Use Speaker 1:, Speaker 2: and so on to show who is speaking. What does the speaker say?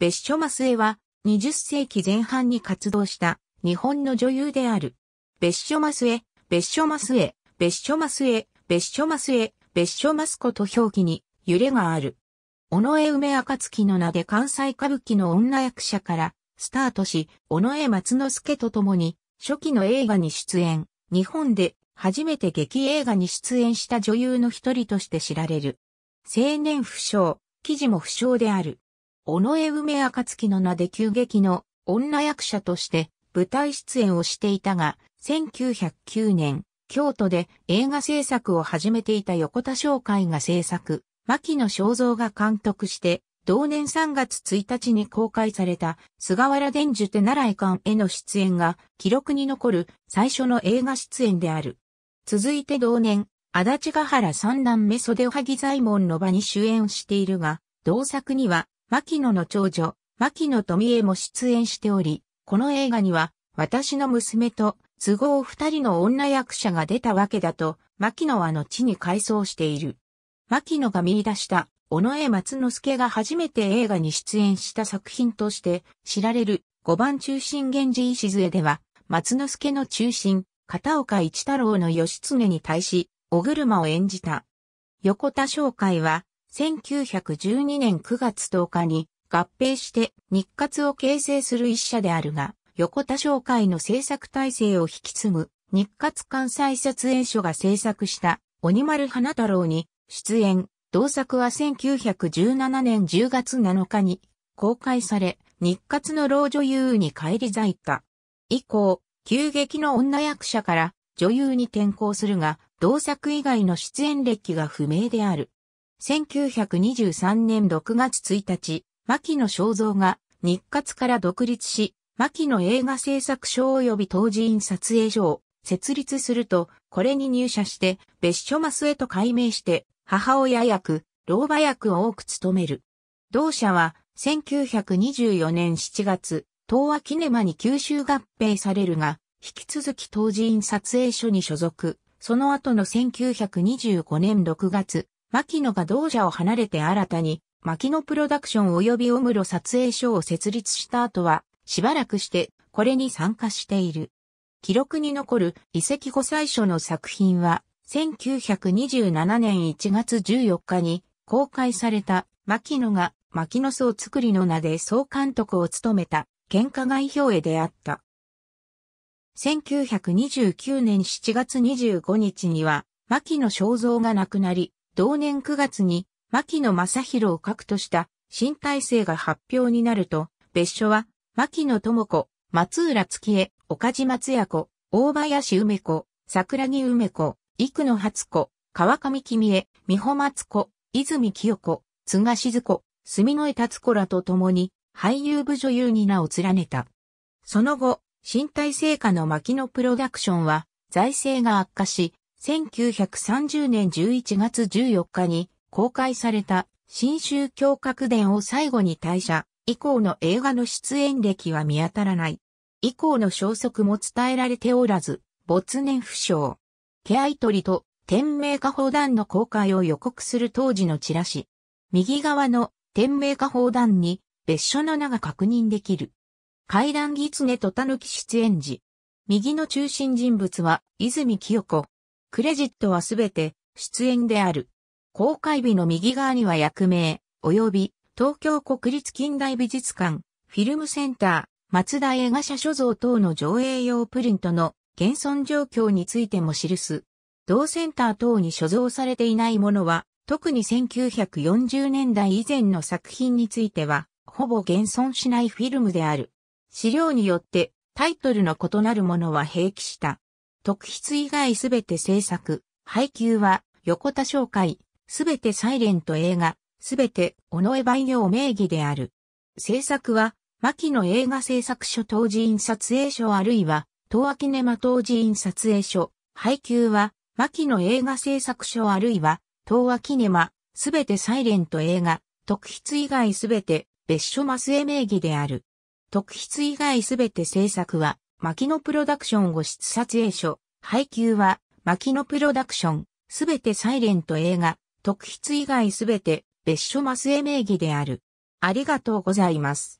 Speaker 1: 別所マスエは、20世紀前半に活動した日本の女優である。別所マスエ、別所マスエ、別所マスエ、別所マスエ、別所マスコと表記に揺れがある。尾上梅暁の名で関西歌舞伎の女役者からスタートし、尾上松之助と共に初期の映画に出演、日本で初めて劇映画に出演した女優の一人として知られる。青年不詳、記事も不詳である。尾上梅暁の名で急激の女役者として舞台出演をしていたが、1909年、京都で映画制作を始めていた横田商会が制作、牧野正造が監督して、同年3月1日に公開された菅原伝授手習い館への出演が記録に残る最初の映画出演である。続いて同年、足立ヶ原三段目袖はぎ左門の場に主演しているが、同作には牧野の長女、牧野富江も出演しており、この映画には、私の娘と都合二人の女役者が出たわけだと、牧野は後に回想している。牧野が見出した、尾上松之助が初めて映画に出演した作品として知られる五番中心源氏礎では、松之助の中心、片岡一太郎の義経に対し、お車を演じた。横田紹介は、1912年9月10日に合併して日活を形成する一社であるが、横田商会の制作体制を引き継ぐ日活関西撮影所が制作した鬼丸花太郎に出演、同作は1917年10月7日に公開され、日活の老女優に返り咲いた。以降、急激の女役者から女優に転向するが、同作以外の出演歴が不明である。1923年6月1日、牧野正造が日活から独立し、牧野映画制作所及び当時院撮影所を設立すると、これに入社して別所マスへと改名して、母親役、老婆役を多く務める。同社は1924年7月、東亜キネマに吸収合併されるが、引き続き当時院撮影所に所属。その後の1925年6月、牧野が同社を離れて新たに、牧野プロダクション及びオムロ撮影所を設立した後は、しばらくしてこれに参加している。記録に残る遺跡後最初の作品は、1927年1月14日に公開された牧野が牧野荘作りの名で総監督を務めた喧嘩外表絵であった。1929年7月25日には牧野肖像が亡くなり、同年9月に、牧野正宏を核とした新体制が発表になると、別所は、牧野智子、松浦月江、岡島松也子、大林梅子、桜木梅子、幾野初子、川上君江、美穂松子、泉清子、津賀静子、住野江達子らと共に、俳優部女優に名を連ねた。その後、新体制下の牧野プロダクションは、財政が悪化し、1930年11月14日に公開された新宗教革伝を最後に退社以降の映画の出演歴は見当たらない。以降の消息も伝えられておらず、没年不詳。ケアイトリと天明化砲弾の公開を予告する当時のチラシ。右側の天明化砲弾に別所の名が確認できる。階段狐と狸出演時。右の中心人物は泉清子。クレジットはすべて出演である。公開日の右側には役名、及び東京国立近代美術館、フィルムセンター、松田映画社所蔵等の上映用プリントの現存状況についても記す。同センター等に所蔵されていないものは、特に1940年代以前の作品については、ほぼ現存しないフィルムである。資料によってタイトルの異なるものは併記した。特筆以外すべて制作、配給は横田商会、すべてサイレント映画、すべて尾上培業名義である。制作は、牧野映画制作所当時印撮影所あるいは、東亜キネマ当時印撮影所、配給は、牧野映画制作所あるいは、東亜キネマ、すべてサイレント映画、特筆以外すべて別所マスエ名義である。特筆以外すべて制作は、牧野プロダクションを出撮影所、配給は、牧野プロダクション、すべてサイレント映画、特筆以外すべて別所マスエ名義である。ありがとうございます。